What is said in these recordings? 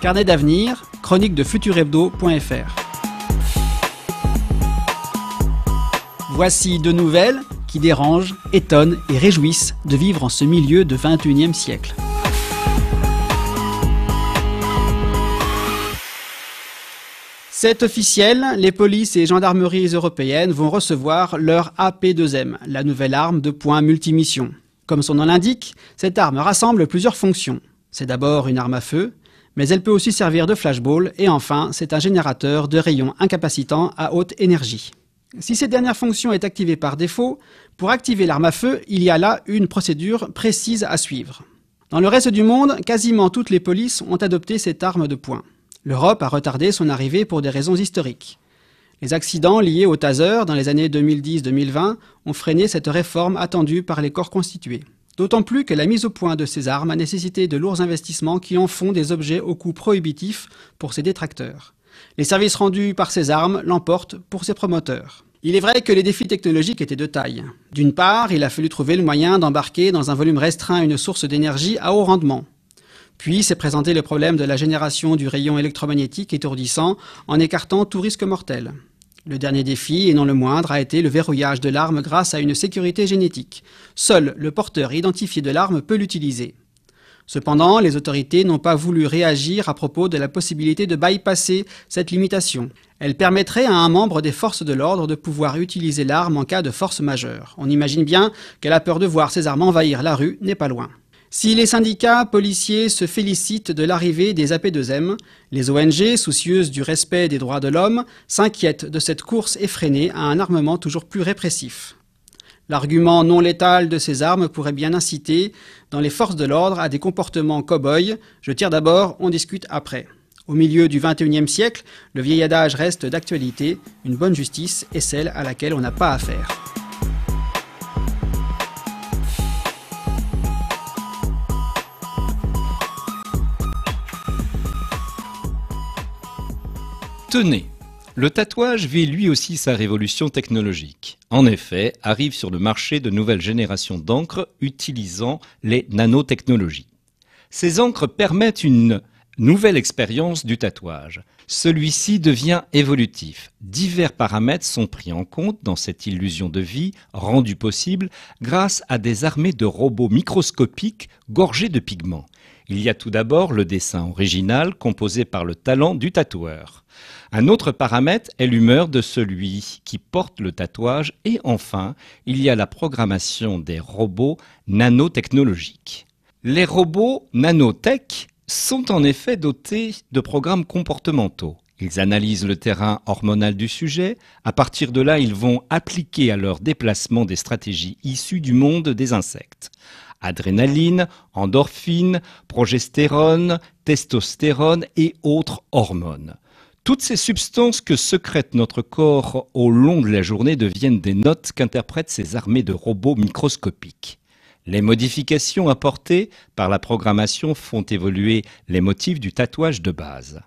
Carnet d'avenir, chronique de futurhebdo.fr. Voici deux nouvelles qui dérangent, étonnent et réjouissent de vivre en ce milieu de 21e siècle. C'est officiel, les polices et gendarmeries européennes vont recevoir leur AP2M, la nouvelle arme de points multimission. Comme son nom l'indique, cette arme rassemble plusieurs fonctions. C'est d'abord une arme à feu, mais elle peut aussi servir de flashball et enfin, c'est un générateur de rayons incapacitants à haute énergie. Si cette dernière fonction est activée par défaut, pour activer l'arme à feu, il y a là une procédure précise à suivre. Dans le reste du monde, quasiment toutes les polices ont adopté cette arme de poing. L'Europe a retardé son arrivée pour des raisons historiques. Les accidents liés au taser dans les années 2010-2020 ont freiné cette réforme attendue par les corps constitués. D'autant plus que la mise au point de ces armes a nécessité de lourds investissements qui en font des objets au coût prohibitif pour ses détracteurs. Les services rendus par ces armes l'emportent pour ses promoteurs. Il est vrai que les défis technologiques étaient de taille. D'une part, il a fallu trouver le moyen d'embarquer dans un volume restreint une source d'énergie à haut rendement. Puis s'est présenté le problème de la génération du rayon électromagnétique étourdissant en écartant tout risque mortel. Le dernier défi, et non le moindre, a été le verrouillage de l'arme grâce à une sécurité génétique. Seul le porteur identifié de l'arme peut l'utiliser. Cependant, les autorités n'ont pas voulu réagir à propos de la possibilité de bypasser cette limitation. Elle permettrait à un membre des forces de l'ordre de pouvoir utiliser l'arme en cas de force majeure. On imagine bien qu'elle a peur de voir ses armes envahir la rue n'est pas loin. Si les syndicats policiers se félicitent de l'arrivée des AP2M, les ONG, soucieuses du respect des droits de l'homme, s'inquiètent de cette course effrénée à un armement toujours plus répressif. L'argument non létal de ces armes pourrait bien inciter, dans les forces de l'ordre, à des comportements cow-boys. Je tire d'abord, on discute après. Au milieu du XXIe siècle, le vieil adage reste d'actualité, une bonne justice est celle à laquelle on n'a pas affaire. Tenez, le tatouage vit lui aussi sa révolution technologique. En effet, arrivent sur le marché de nouvelles générations d'encres utilisant les nanotechnologies. Ces encres permettent une nouvelle expérience du tatouage. Celui-ci devient évolutif. Divers paramètres sont pris en compte dans cette illusion de vie rendue possible grâce à des armées de robots microscopiques gorgés de pigments. Il y a tout d'abord le dessin original composé par le talent du tatoueur. Un autre paramètre est l'humeur de celui qui porte le tatouage et enfin, il y a la programmation des robots nanotechnologiques. Les robots nanotech sont en effet dotés de programmes comportementaux. Ils analysent le terrain hormonal du sujet. À partir de là, ils vont appliquer à leur déplacement des stratégies issues du monde des insectes adrénaline, endorphine, progestérone, testostérone et autres hormones. Toutes ces substances que secrète notre corps au long de la journée deviennent des notes qu'interprètent ces armées de robots microscopiques. Les modifications apportées par la programmation font évoluer les motifs du tatouage de base.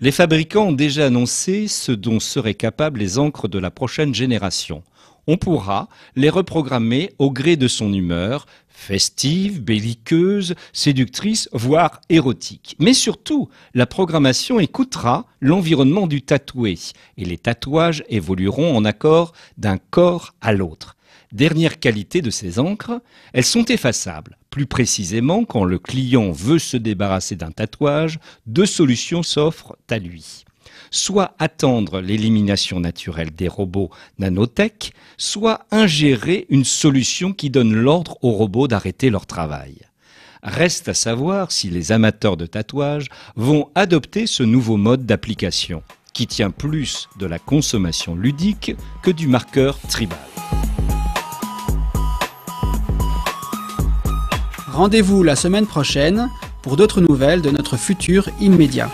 Les fabricants ont déjà annoncé ce dont seraient capables les encres de la prochaine génération on pourra les reprogrammer au gré de son humeur, festive, belliqueuse, séductrice, voire érotique. Mais surtout, la programmation écoutera l'environnement du tatoué, et les tatouages évolueront en accord d'un corps à l'autre. Dernière qualité de ces encres, elles sont effaçables. Plus précisément, quand le client veut se débarrasser d'un tatouage, deux solutions s'offrent à lui soit attendre l'élimination naturelle des robots nanotech, soit ingérer une solution qui donne l'ordre aux robots d'arrêter leur travail. Reste à savoir si les amateurs de tatouages vont adopter ce nouveau mode d'application, qui tient plus de la consommation ludique que du marqueur tribal. Rendez-vous la semaine prochaine pour d'autres nouvelles de notre futur immédiat.